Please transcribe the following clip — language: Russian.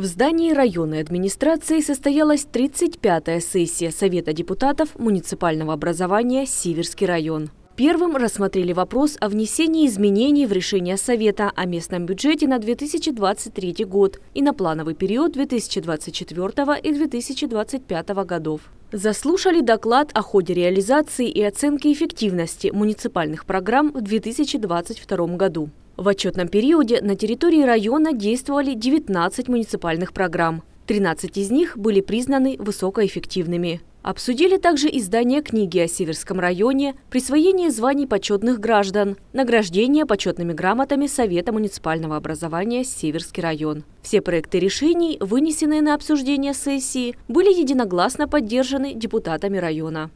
В здании районной администрации состоялась 35-я сессия Совета депутатов муниципального образования «Сиверский район». Первым рассмотрели вопрос о внесении изменений в решение Совета о местном бюджете на 2023 год и на плановый период 2024 и 2025 годов. Заслушали доклад о ходе реализации и оценке эффективности муниципальных программ в 2022 году. В отчетном периоде на территории района действовали 19 муниципальных программ. 13 из них были признаны высокоэффективными. Обсудили также издание книги о Северском районе, присвоение званий почетных граждан, награждение почетными грамотами Совета муниципального образования «Северский район». Все проекты решений, вынесенные на обсуждение сессии, были единогласно поддержаны депутатами района.